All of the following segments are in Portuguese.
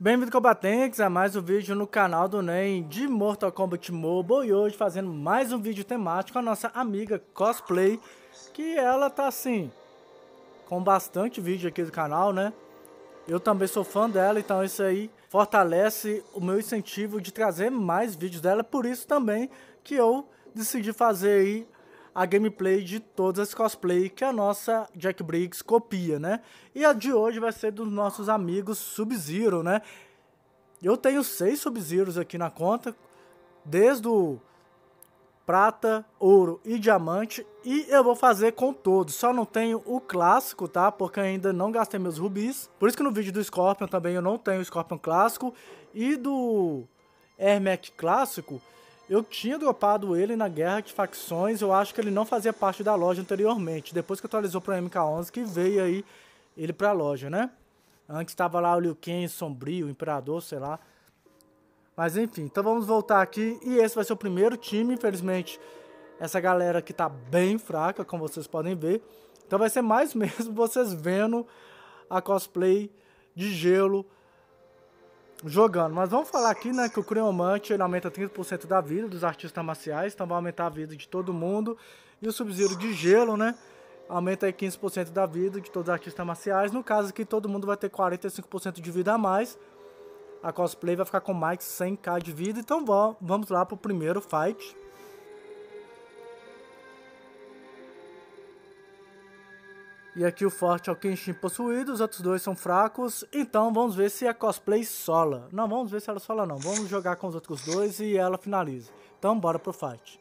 Bem-vindo, combatentes, a mais um vídeo no canal do NEM de Mortal Kombat Mobile e hoje fazendo mais um vídeo temático com a nossa amiga Cosplay, que ela tá assim, com bastante vídeo aqui do canal, né? Eu também sou fã dela, então isso aí fortalece o meu incentivo de trazer mais vídeos dela, por isso também que eu decidi fazer aí a gameplay de todas as cosplay que a nossa Jack Briggs copia, né? E a de hoje vai ser dos nossos amigos Sub-Zero, né? Eu tenho seis Sub-Zeros aqui na conta, desde o prata, ouro e diamante, e eu vou fazer com todos, só não tenho o clássico, tá? Porque ainda não gastei meus rubis, por isso que no vídeo do Scorpion também eu não tenho o Scorpion clássico, e do Hermec clássico, eu tinha dropado ele na Guerra de Facções, eu acho que ele não fazia parte da loja anteriormente. Depois que atualizou para o MK11, que veio aí ele para a loja, né? Antes estava lá o Liu Kang, Sombrio, o Imperador, sei lá. Mas enfim, então vamos voltar aqui. E esse vai ser o primeiro time, infelizmente. Essa galera aqui tá bem fraca, como vocês podem ver. Então vai ser mais mesmo vocês vendo a cosplay de gelo jogando. Mas vamos falar aqui, né, que o Creomante ele aumenta 30% da vida dos artistas marciais, então vai aumentar a vida de todo mundo. E o Subzero de gelo, né, aumenta aí 15% da vida de todos os artistas marciais. No caso aqui, todo mundo vai ter 45% de vida a mais. A cosplay vai ficar com mais 100k de vida. Então vamos lá pro primeiro fight. E aqui o forte é o Kenshin possuído, os outros dois são fracos. Então vamos ver se a cosplay sola. Não, vamos ver se ela sola não. Vamos jogar com os outros dois e ela finaliza. Então bora pro fight.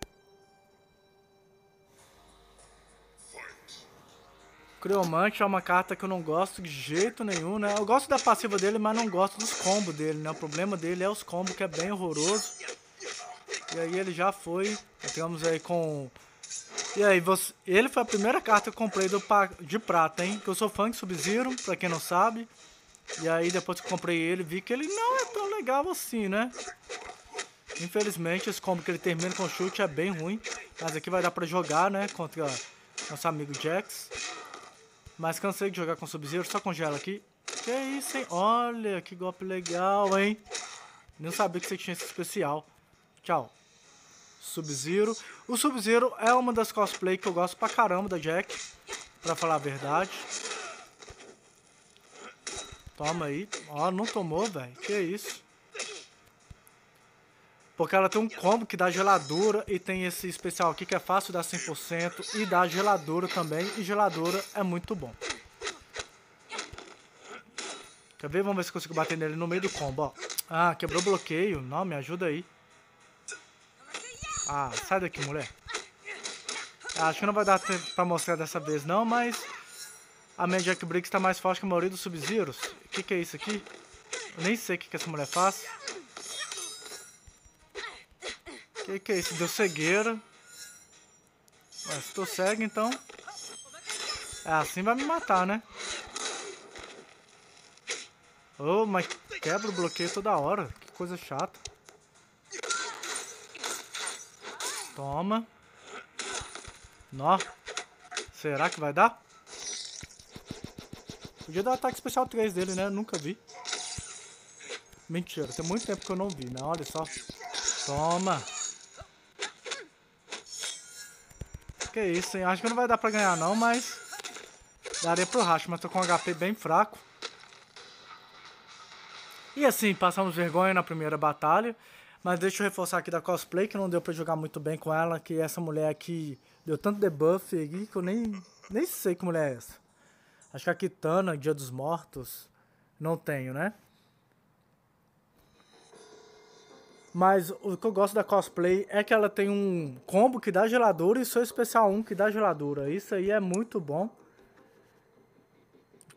Criomante é uma carta que eu não gosto de jeito nenhum, né? Eu gosto da passiva dele, mas não gosto dos combos dele, né? O problema dele é os combos, que é bem horroroso. E aí ele já foi, entramos aí com e aí, você... ele foi a primeira carta que eu comprei do pa... de prata, hein? Que eu sou fã de Sub-Zero, pra quem não sabe. E aí, depois que eu comprei ele, vi que ele não é tão legal assim, né? Infelizmente, esse combo que ele termina com chute é bem ruim. Mas aqui vai dar pra jogar, né? Contra nosso amigo Jax. Mas cansei de jogar com Sub-Zero, só congela aqui. Que isso, hein? Olha, que golpe legal, hein? Não sabia que você tinha esse especial. Tchau. Sub-Zero. O Sub-Zero é uma das cosplay que eu gosto pra caramba da Jack, pra falar a verdade. Toma aí. Ó, não tomou, velho. Que isso? Porque ela tem um combo que dá geladura e tem esse especial aqui que é fácil dar 100% e dá geladura também. E geladura é muito bom. Quer ver? Vamos ver se consigo bater nele no meio do combo, ó. Ah, quebrou o bloqueio. Não, me ajuda aí. Ah, sai daqui, mulher. Ah, acho que não vai dar pra mostrar dessa vez não, mas... A minha Jack Briggs tá mais forte que a maioria dos Sub-Zeros. O que, que é isso aqui? Eu nem sei o que, que essa mulher faz. O que, que é isso? Deu cegueira. Mas se tu cego, então... É, assim vai me matar, né? Oh, mas quebra o bloqueio toda hora. Que coisa chata. Toma. Nó. Será que vai dar? Podia dar ataque especial 3 dele, né? Eu nunca vi. Mentira, tem muito tempo que eu não vi, né? Olha só. Toma. Que isso, hein? Acho que não vai dar pra ganhar não, mas... Daria pro racho, mas tô com um HP bem fraco. E assim, passamos vergonha na primeira batalha. Mas deixa eu reforçar aqui da cosplay, que não deu pra jogar muito bem com ela, que essa mulher aqui deu tanto debuff aqui que eu nem, nem sei que mulher é essa. Acho que a Kitana, Dia dos Mortos, não tenho, né? Mas o que eu gosto da cosplay é que ela tem um combo que dá geladura e seu especial 1 que dá geladura. Isso aí é muito bom.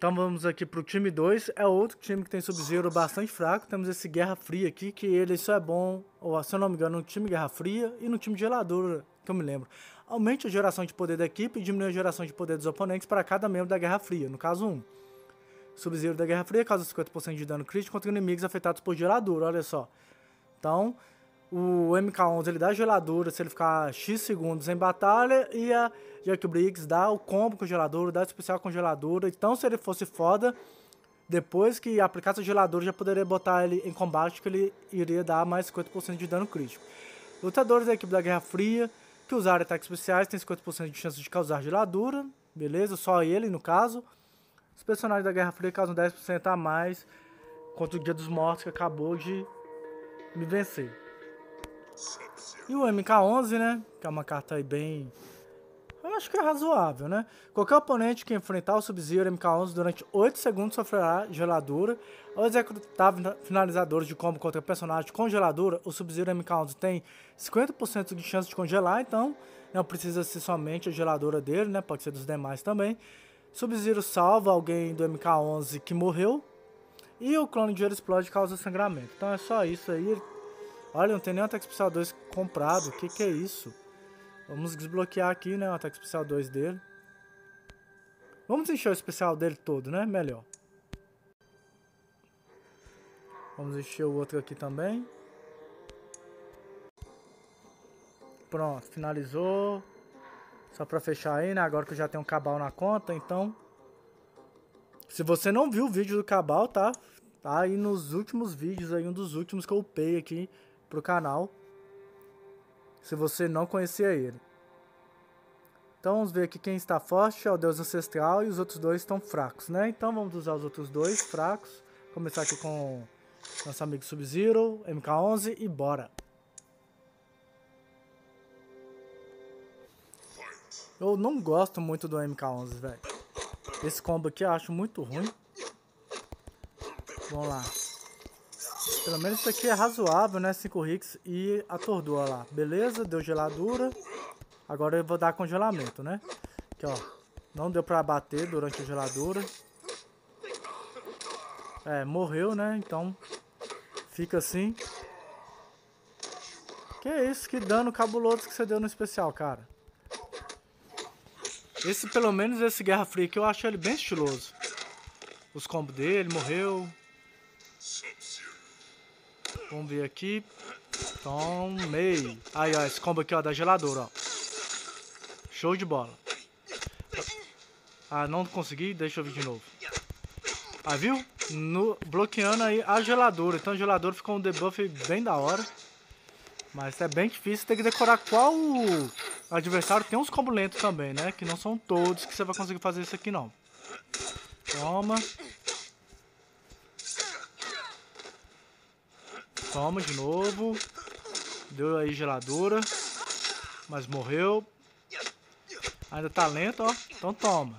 Então vamos aqui pro time 2. É outro time que tem Sub-Zero bastante fraco. Temos esse Guerra Fria aqui, que ele só é bom, ou se eu não me engano, no time Guerra Fria e no time Gelador que eu me lembro. Aumente a geração de poder da equipe e diminui a geração de poder dos oponentes para cada membro da Guerra Fria, no caso 1. Um. Sub-Zero da Guerra Fria causa 50% de dano crítico contra inimigos afetados por Gelador olha só. Então, o MK11 ele dá geladura se ele ficar X segundos em batalha e a Jack Briggs dá o combo com geladura, dá o especial com geladura. Então se ele fosse foda, depois que aplicar a geladura já poderia botar ele em combate que ele iria dar mais 50% de dano crítico. Lutadores da equipe da Guerra Fria que usarem ataques especiais têm 50% de chance de causar geladura, beleza? Só ele no caso. Os personagens da Guerra Fria causam 10% a mais contra o Dia dos Mortos que acabou de me vencer. E o MK11, né? Que é uma carta aí bem. Eu acho que é razoável, né? Qualquer oponente que enfrentar o Sub-Zero MK11 durante 8 segundos sofrerá geladura. Ao executar finalizadores de combo contra personagem com geladura, o Sub-Zero MK11 tem 50% de chance de congelar, então não precisa ser somente a geladura dele, né? Pode ser dos demais também. Sub-Zero salva alguém do MK11 que morreu. E o clone de gelo explode causa sangramento. Então é só isso aí. Olha, não tem nem o ataque Special 2 comprado. O que, que é isso? Vamos desbloquear aqui, né? O ataque Special 2 dele. Vamos encher o especial dele todo, né? Melhor. Vamos encher o outro aqui também. Pronto, finalizou. Só pra fechar aí, né? Agora que eu já tenho um Cabal na conta, então... Se você não viu o vídeo do Cabal, tá? Tá aí nos últimos vídeos aí, um dos últimos que eu upei aqui pro canal, se você não conhecia ele. Então vamos ver aqui quem está forte é o Deus Ancestral e os outros dois estão fracos, né? Então vamos usar os outros dois fracos. Começar aqui com nosso amigo Sub-Zero, MK11 e bora! Eu não gosto muito do MK11, velho. Esse combo aqui eu acho muito ruim. Vamos lá. Pelo menos isso aqui é razoável, né? 5 hits e atordoa lá. Beleza, deu geladura. Agora eu vou dar congelamento, né? Aqui, ó. Não deu pra bater durante a geladura. É, morreu, né? Então, fica assim. Que isso, que dano cabuloso que você deu no especial, cara. Esse, pelo menos esse Guerra aqui, eu acho ele bem estiloso. Os combos dele, morreu. Vamos ver aqui. Tomei. Aí, ó, esse combo aqui, ó, da geladora, ó. Show de bola. Ah, não consegui. Deixa eu ver de novo. Ah, viu? No, bloqueando aí a geladora. Então a geladora ficou um debuff bem da hora. Mas é bem difícil. Tem que decorar qual adversário. Tem uns combos lentos também, né? Que não são todos que você vai conseguir fazer isso aqui, não. Toma. Toma de novo. Deu aí geladura. Mas morreu. Ainda tá lento, ó. Então toma.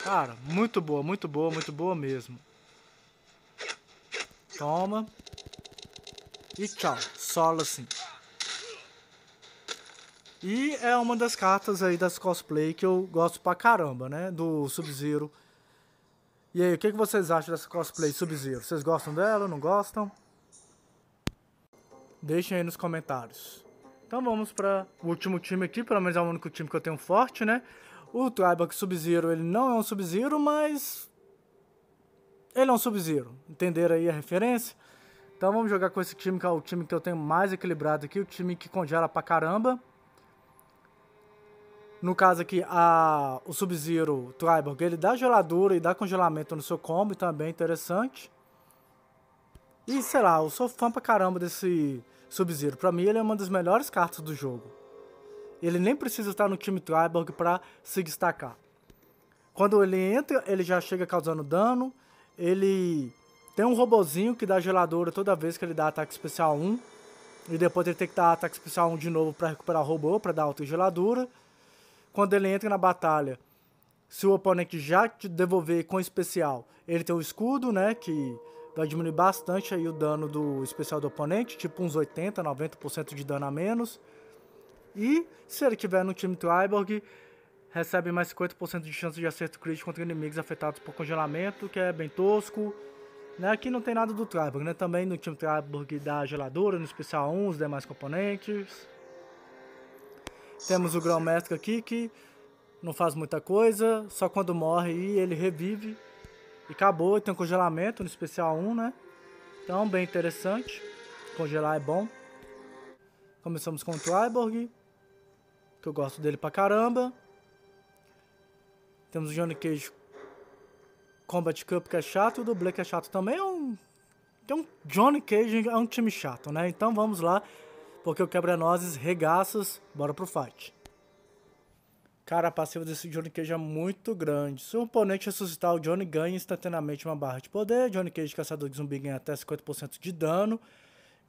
Cara, muito boa, muito boa, muito boa mesmo. Toma. E tchau. Solo assim. E é uma das cartas aí das cosplay que eu gosto pra caramba, né? Do Sub-Zero. E aí, o que, que vocês acham dessa cosplay Sub-Zero? Vocês gostam dela? Não gostam? Deixem aí nos comentários. Então vamos para o último time aqui, pelo menos é o único time que eu tenho forte, né? O Tribuck Sub-Zero, ele não é um Sub-Zero, mas... Ele é um Sub-Zero. Entenderam aí a referência? Então vamos jogar com esse time, que é o time que eu tenho mais equilibrado aqui, o time que congela pra caramba. No caso aqui, a, o Sub-Zero Triborg, ele dá geladura e dá congelamento no seu combo, também então é interessante. E sei lá, eu sou fã pra caramba desse Sub-Zero, pra mim, ele é uma das melhores cartas do jogo. Ele nem precisa estar no time Cyborg pra se destacar. Quando ele entra, ele já chega causando dano. Ele tem um robozinho que dá geladora toda vez que ele dá ataque especial 1. E depois ele tem que dar ataque especial 1 de novo para recuperar o robô, para dar auto geladura. Quando ele entra na batalha, se o oponente já te devolver com especial, ele tem o escudo, né? Que vai diminuir bastante aí o dano do especial do oponente, tipo uns 80, 90% de dano a menos. E se ele tiver no time Triborg, recebe mais 50% de chance de acerto crítico contra inimigos afetados por congelamento, que é bem tosco. Né? Aqui não tem nada do Triborg, né? Também no time Triborg da geladura, no especial 1, os demais componentes. Temos o Grão Mestre aqui que não faz muita coisa, só quando morre e ele revive. E acabou, tem um congelamento no especial 1, né? Então, bem interessante. Congelar é bom. Começamos com o Cyborg, que eu gosto dele pra caramba. Temos o Johnny Cage Combat Cup, que é chato, e o dublê, que é chato também. É um... Então, Johnny Cage é um time chato, né? Então vamos lá, porque o Quebra-Nozes regaças, bora pro fight. Cara, a passiva desse Johnny Cage é muito grande. Se um oponente ressuscitar, o Johnny ganha instantaneamente uma barra de poder. Johnny Cage, caçador de zumbi, ganha até 50% de dano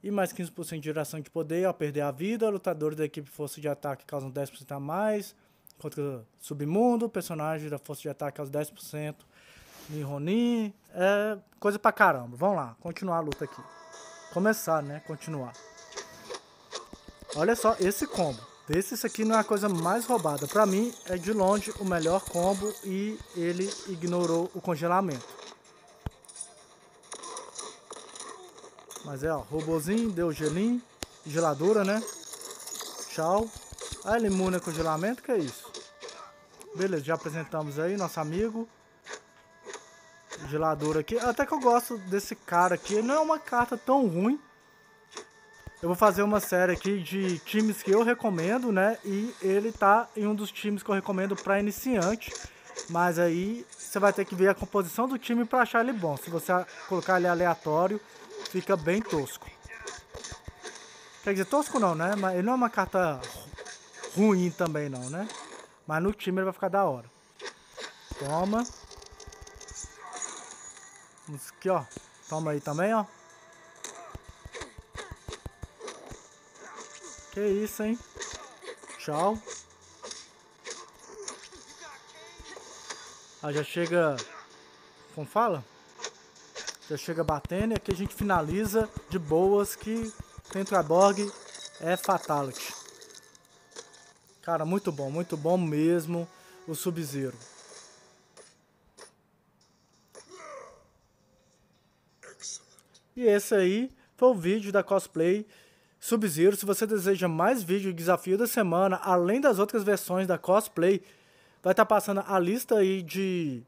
e mais 15% de geração de poder ao perder a vida. Lutadores da equipe Força de Ataque causam 10% a mais contra Submundo. Personagem da Força de Ataque aos 10% em Ronin. É coisa pra caramba. Vamos lá, continuar a luta aqui. Começar, né? Continuar. Olha só esse combo. Desse, isso aqui não é a coisa mais roubada. Para mim, é de longe o melhor combo e ele ignorou o congelamento. Mas é, ó, robozinho, deu gelinho, geladura, né? Tchau. Ah, ele imune congelamento, que é isso? Beleza, já apresentamos aí nosso amigo. Geladura aqui. Até que eu gosto desse cara aqui. Não é uma carta tão ruim. Eu vou fazer uma série aqui de times que eu recomendo, né? E ele tá em um dos times que eu recomendo para iniciante. Mas aí você vai ter que ver a composição do time para achar ele bom. Se você colocar ele aleatório, fica bem tosco. Quer dizer, tosco não, né? Mas ele não é uma carta ruim também não, né? Mas no time ele vai ficar da hora. Toma. Vamos aqui, ó. Toma aí também, ó. Que isso, hein? Tchau. Ah, já chega... Como fala? Já chega batendo e aqui a gente finaliza de boas que Tentraborg é Fatality. Cara, muito bom, muito bom mesmo o Sub-Zero. E esse aí foi o vídeo da cosplay Sub-Zero. Se você deseja mais vídeos de desafio da semana, além das outras versões da cosplay, vai estar tá passando a lista aí de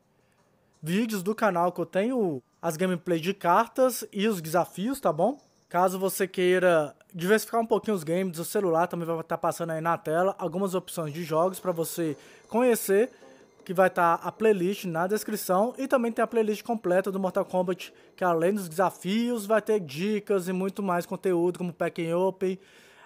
vídeos do canal que eu tenho as gameplays de cartas e os desafios, tá bom? Caso você queira diversificar um pouquinho os games, o celular também vai estar tá passando aí na tela algumas opções de jogos para você conhecer que vai estar tá a playlist na descrição e também tem a playlist completa do Mortal Kombat, que além dos desafios, vai ter dicas e muito mais conteúdo, como Packing Open,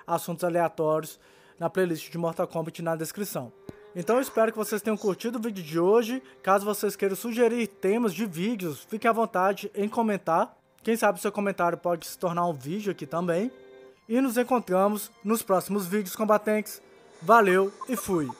assuntos aleatórios, na playlist de Mortal Kombat na descrição. Então eu espero que vocês tenham curtido o vídeo de hoje. Caso vocês queiram sugerir temas de vídeos, fique à vontade em comentar. Quem sabe seu comentário pode se tornar um vídeo aqui também. E nos encontramos nos próximos vídeos combatentes. Valeu e fui!